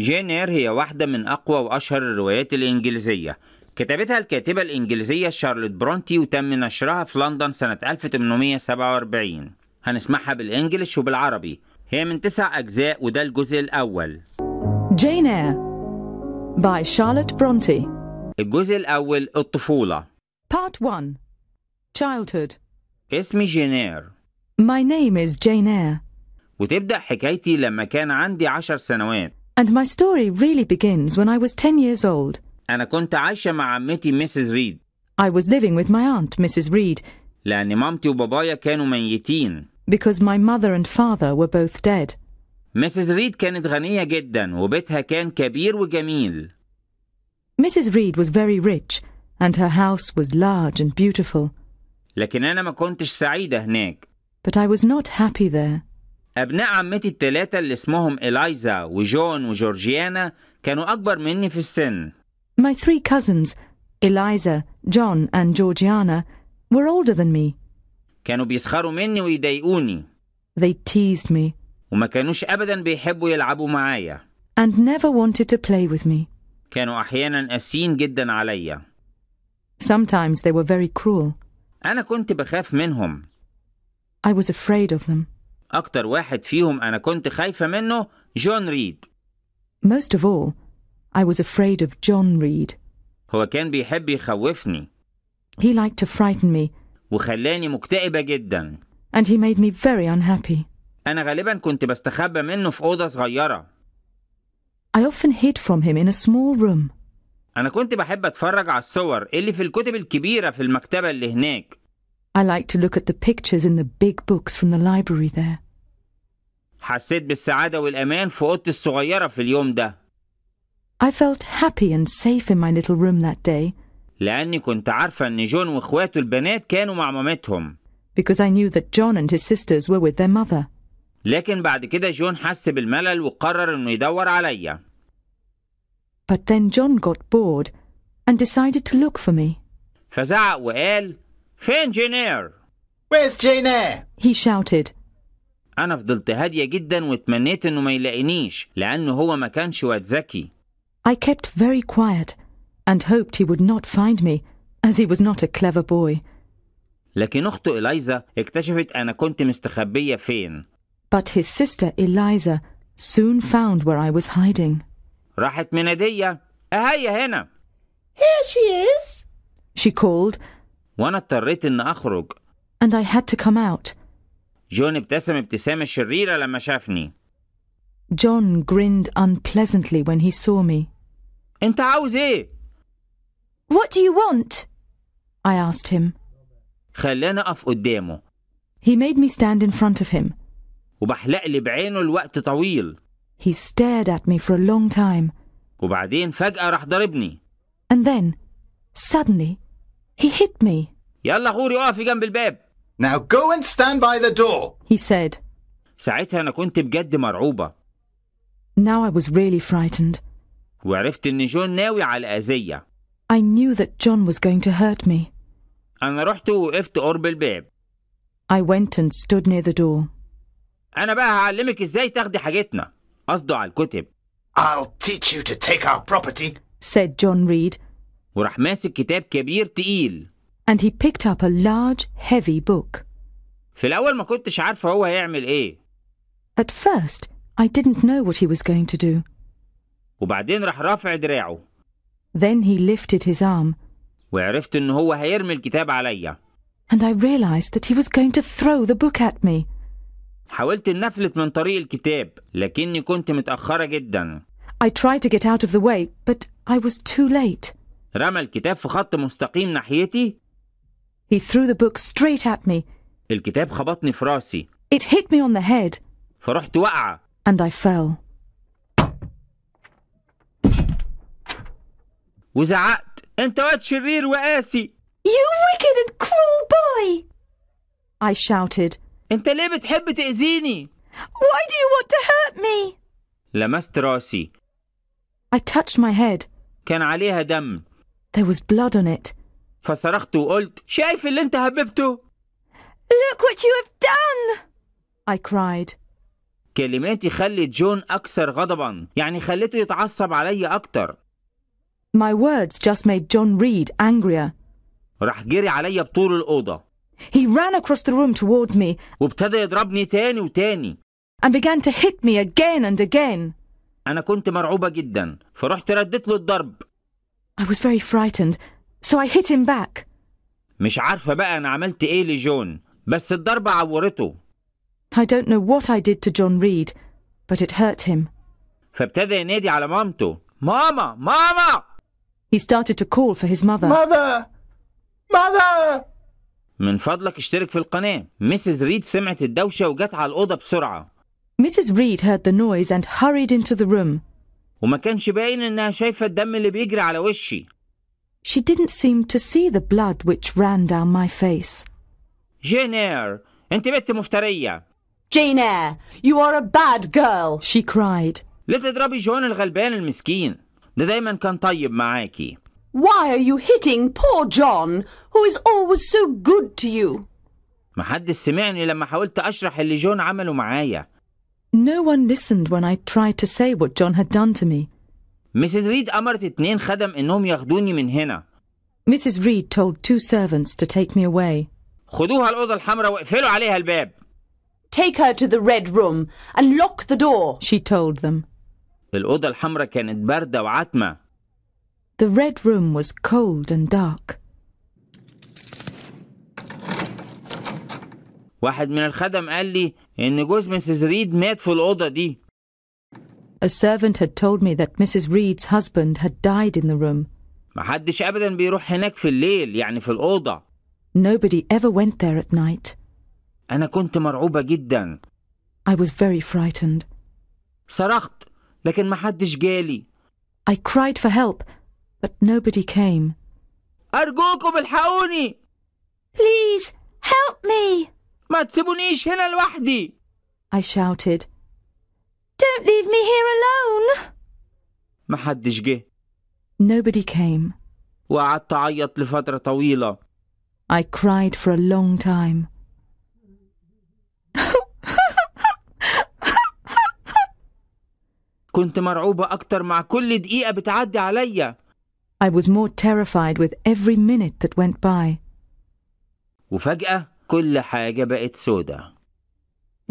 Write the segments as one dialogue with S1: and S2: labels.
S1: جين اير هي واحدة من أقوى وأشهر الروايات الإنجليزية كتبتها الكاتبة الإنجليزية شارلوت برونتي وتم نشرها في لندن سنة 1847 هنسمعها بالإنجلش وبالعربي هي من تسع أجزاء وده الجزء الأول
S2: جين اير by Charlotte Bronte
S1: الجزء الأول الطفولة
S2: Part 1 Childhood
S1: اسمي جينير
S2: My name is Jane Eyre
S1: وتبدأ حكايتي لما كان عندي عشر سنوات
S2: And my story really begins when I was 10 years old.
S1: أنا كنت عايشة مع عمتي
S2: I was living with my aunt, Mrs. Reed.
S1: لأن مامتي وبابايا كانوا ميتين.
S2: Because my mother and father were both dead.
S1: كانت غنية جدا وبيتها كان كبير وجميل.
S2: Mrs. Reed was very rich and her house was large and beautiful.
S1: لكن أنا ما كنتش سعيدة هناك.
S2: But I was not happy there.
S1: أبناء عمتي التلاتة اللي اسمهم إلايزا وجون وجورجيانا كانوا أكبر مني في السن.
S2: My three cousins, Eliza, John and Georgiana, were older than me.
S1: كانوا بيسخروا مني ويضايقوني.
S2: They teased me.
S1: وما كانوش أبدا بيحبوا يلعبوا معايا.
S2: And never wanted to play with me.
S1: كانوا أحيانا قاسيين جدا عليا.
S2: Sometimes they were very cruel.
S1: أنا كنت بخاف منهم. I was afraid of them. أكتر واحد فيهم أنا كنت خايفة منه جون ريد.
S2: Most of all, I was afraid of John Reed.
S1: هو كان بيحب يخوفني.
S2: He liked to frighten me.
S1: وخلاني مكتئبة جدا.
S2: And he made me very unhappy.
S1: أنا غالبا كنت بستخبى منه في أوضة صغيرة.
S2: I often hid from him in a small room.
S1: أنا كنت بحب أتفرج على الصور اللي في الكتب الكبيرة في المكتبة اللي هناك.
S2: I like to look at the pictures in the big books from the library there.
S1: حسيت بالسعادة والأمان في أوضتي الصغيرة في اليوم ده.
S2: I felt happy and safe in my little room that day.
S1: لأني كنت عارفة إن جون وإخواته البنات كانوا مع مامتهم.
S2: Because I knew that John and his sisters were with their mother.
S1: لكن بعد كده جون حس بالملل وقرر إنه يدور عليا.
S2: But then John got bored and decided to look for me.
S1: فزعق وقال: فين جينير؟ Where's Jane Eyre? He shouted. انا فضلت هاديه جدا واتمنيت انه ما يلاقينيش لانه هو ما كانش واد ذكي
S2: I kept very quiet and hoped he would not find me as he was not a clever boy.
S1: لكن أخته إليزا اكتشفت أنا كنت مستخبية فين.
S2: But his sister Eliza soon found where I was hiding.
S1: راحت منادية أهيا هنا. Here she is. She called. وأنا اضطريت إن أخرج.
S2: And I had to come out.
S1: جون ابتسم ابتسامة شريرة لما شافني
S2: جون grinned unpleasantly when he saw me. انت عاوز ايه؟ What do you want? I asked him.
S1: خلاني اقف قدامه
S2: He made me stand in front of him.
S1: وبحلق لي بعينه لوقت طويل
S2: He stared at me for a long time.
S1: وبعدين فجأة راح ضربني
S2: And then, suddenly, he hit
S1: me. يلا غوري اقفي جنب الباب Now go and stand by the door, he said. ساعتها أنا كنت بجد مرعوبة.
S2: Now I was really frightened.
S1: وعرفت إن جون ناوي على الأذية.
S2: I knew that John was going to hurt me.
S1: أنا رحت وقفت قرب الباب.
S2: I went and stood near the door.
S1: أنا بقى هعلمك إزاي تاخدي حاجتنا. قصده على الكتب. I'll teach you to take our property,
S2: said John Reed.
S1: وراح ماسك كتاب كبير تقيل
S2: and he picked up a large, heavy book. At first, I didn't know what he was going to do. Then he lifted his arm.
S1: And
S2: I realized that he was going to throw the book at me.
S1: حاولت من طريق الكتاب لكني كنت متأخرة جدا.
S2: I tried to get out of the way, but I was too late.
S1: رمى الكتاب في خط مستقيم ناحيتي he threw the book straight at me. الكتاب خبطني في راسي.
S2: It hit me on the
S1: head. فرحت واقعة.
S2: And I fell.
S1: وزعقت انت واد شرير وقاسي. You wicked and cruel boy!
S2: I shouted. انت ليه بتحب تأذيني؟ Why do you want to hurt me?
S1: لمست راسي.
S2: I touched my head.
S1: كان عليها دم.
S2: There was blood on it.
S1: فصرخت وقلت شايف اللي انت هببته؟ Look what you have done! I cried. كلماتي خلت جون أكثر غضبا يعني خلته يتعصب علي أكتر
S2: My words just made John Reed angrier.
S1: راح جري علي بطول الأوضة He ran across the room towards me وابتدى يضربني تاني وتاني and began to hit me again and again. أنا كنت مرعوبة جدا فرحت رديت له الضرب
S2: I was very frightened So I hit him back.
S1: مش عارفة بقى أنا عملت إيه لجون بس الضربة عورته
S2: I don't know what I did to John Reed, but it hurt him.
S1: فابتدى ينادي على مامته ماما ماما
S2: He started to call for his mother. ماذا ماذا
S1: من فضلك اشترك في القناة مسز ريد سمعت الدوشة وجت على الأوضة بسرعة
S2: Mrs. Reed heard the noise and hurried into the room.
S1: وما كانش باين إنها شايفة الدم اللي بيجري على وشي
S2: she didn't seem to see the blood which ran down my face.
S1: Jane Eyre, أنت بنت مفترية. Jane Eyre, you are a bad girl, she cried. ليه تضربي جون الغلبان المسكين؟ ده دايما كان طيب معاكي. Why are you hitting poor John, who is always so good to you? سمعني لما حاولت أشرح اللي جون عمله معايا.
S2: No one listened when I tried to say what John had done to
S1: me. Mrs. Reed أمرت اتنين خدم إنهم ياخدوني من هنا
S2: Mrs. Reed told two servants to take me away.
S1: خدوها الأوضة الحمراء واقفلوا عليها الباب.
S2: Take her to the red room and lock the door, she told them.
S1: الأوضة الحمراء كانت باردة وعتمة.
S2: The red room was cold and dark.
S1: واحد من الخدم قال لي إن جوز مسز ريد مات في الأوضة دي.
S2: A servant had told me that Mrs. Reed's husband had died in the room. Nobody ever went there at night.
S1: أنا كنت مرعوبة جدا.
S2: I was very frightened.
S1: صرخت لكن محدش جالي.
S2: I cried for help but nobody came.
S1: أرجوكم الحقوني. Please help me. ما تسيبونيش هنا لوحدي.
S2: I shouted.
S1: Don't leave me here alone! محدش جه.
S2: Nobody came.
S1: وقعدت أعيط لفترة طويلة.
S2: I cried for a long time.
S1: كنت مرعوبة أكتر مع كل دقيقة بتعدي عليا.
S2: I was more terrified with every minute that went by.
S1: وفجأة كل حاجة بقت سودة.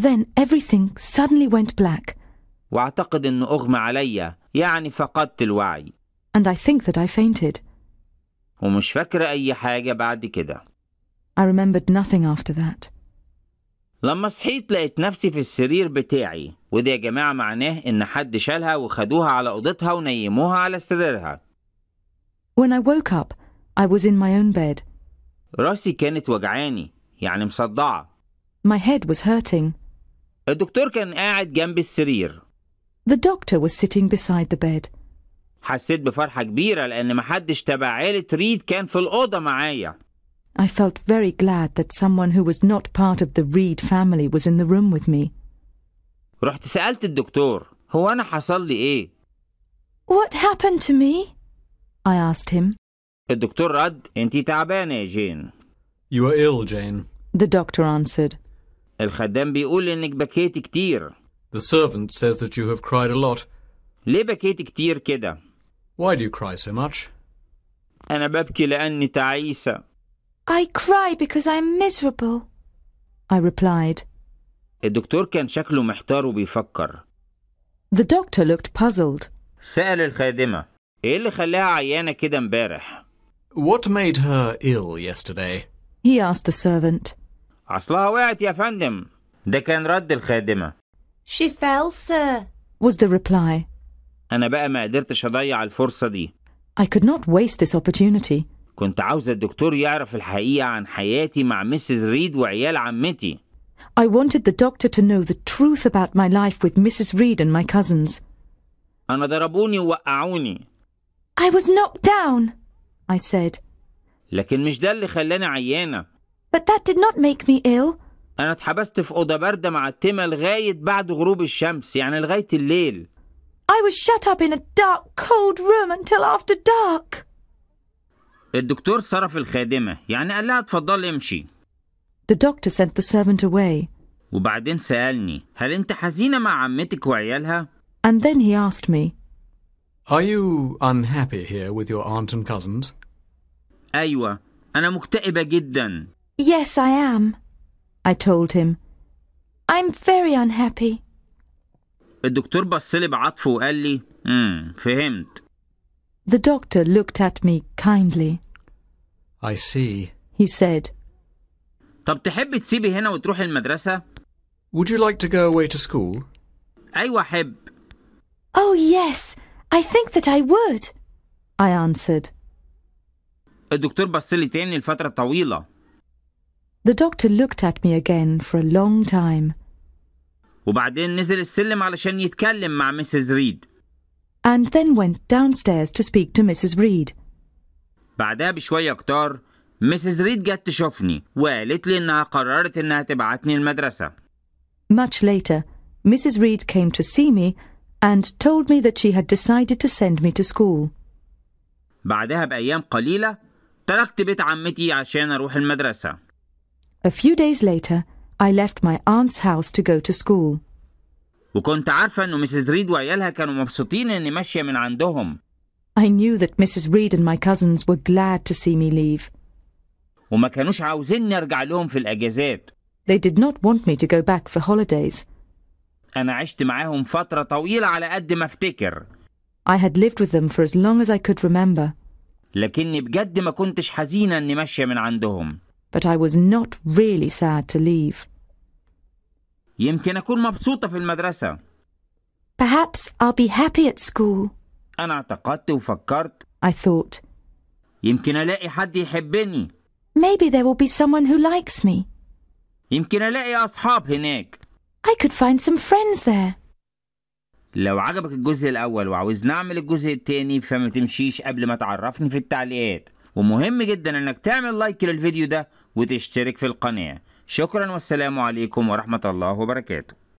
S2: Then everything suddenly went black.
S1: وأعتقد أنه أغمى عليا يعني فقدت الوعي
S2: And I think that I fainted.
S1: ومش فاكرة أي حاجة بعد كده
S2: I remembered nothing after that.
S1: لما صحيت لقيت نفسي في السرير بتاعي وده يا جماعة معناه إن حد شالها وخدوها على أوضتها ونيموها على سريرها
S2: When I woke up, I was in my own
S1: bed. راسي كانت وجعاني يعني مصدعة
S2: My head was hurting.
S1: الدكتور كان قاعد جنب السرير
S2: The doctor was sitting beside the
S1: bed. حسيت بفرحة كبيرة لأن محدش تبع ريد كان في الأوضة معايا.
S2: I felt very glad that someone who was not part of the Reed family was in the room with me.
S1: رحت سألت الدكتور هو أنا حصل لي إيه؟
S2: What happened to me? I asked him.
S1: الدكتور رد أنت تعبانة يا جين. You are ill, Jane.
S2: The doctor answered.
S1: الخدام بيقول إنك بكيت كتير. The servant says that you have cried a lot. ليه بكيت كتير كده؟ Why do you cry so much? I
S2: cry because I'm miserable. I replied.
S1: الدكتور كان شكله محتار
S2: The doctor looked puzzled.
S1: What made her ill yesterday? He asked the servant. عصلها وقعت يا فندم. ده كان رد الخادمة.
S2: She fell, sir, was the reply.
S1: أنا بقى ما قدرتش أضيع الفرصة دي. I
S2: could not waste this opportunity.
S1: كنت الدكتور يعرف الحقيقة عن حياتي مع ميسيس ريد وعيال عمتي.
S2: I wanted the doctor to know the truth about my life with Mrs. Reed and my cousins.
S1: أنا ضربوني ووقعوني.
S2: I was knocked down, I said.
S1: لكن مش ده اللي خلاني عيانة. But that did not make me ill. انا اتحبست في اوضه بارده مع التمه لغايه بعد غروب الشمس يعني لغايه الليل I was shut up in a dark cold room until after dark الدكتور صرف الخادمه يعني قال لها اتفضل امشي
S2: The doctor sent the servant away
S1: وبعدين سألني هل انت حزينه مع عمتك وعيالها
S2: And then he asked me
S1: Are you unhappy here with your aunt and cousins? أيوة أنا مكتئبة جدا
S2: Yes I am I told him. I'm very unhappy.
S1: الدكتور بص لي وقال لي امم فهمت.
S2: The doctor looked at me kindly.
S1: I see. He said. طب تسيبي هنا المدرسة؟ Would you like to go away to school? أيوة أحب. Oh yes, I think that I would.
S2: I answered.
S1: الدكتور بص تاني لفترة طويلة.
S2: The doctor looked at me again for a long time.
S1: وبعدين نزل السلم علشان يتكلم مع Mrs. Reed.
S2: And then went downstairs to speak to Mrs. Reed.
S1: بعدها بشوية Mrs. Reed جت تشوفني وقالت لي إنها قررت إنها تبعتني المدرسة.
S2: Much later, Mrs. Reed came to see me and told me that she had decided to send me to school.
S1: بعدها بأيام قليلة تركت بيت عمتي عشان أروح المدرسة.
S2: A few days later, I left my aunt's house to go to school.
S1: وكنت عارفة إنه مسز ريد وعيالها كانوا مبسوطين إني ماشية من عندهم.
S2: I knew that Mrs. Reed and my cousins were glad to see me leave.
S1: وما كانوش عاوزيني أرجع لهم في الأجازات.
S2: They did not want me to go back for holidays.
S1: أنا عشت معاهم فترة طويلة على قد ما أفتكر.
S2: I had lived with them for as long as I could remember.
S1: لكني بجد ما كنتش حزينة إني ماشية من عندهم
S2: but I was not really sad to leave. Perhaps I'll be happy at school.
S1: I thought.
S2: Maybe there will be someone who likes me. I could find some friends there.
S1: لو عجبك الجزء الأول وعاوز نعمل الجزء الثاني فما تمشيش قبل ما تعرفني في التعليقات ومهم جدا أنك تعمل لايك للفيديو ده وتشترك في القناة شكرا والسلام عليكم ورحمة الله وبركاته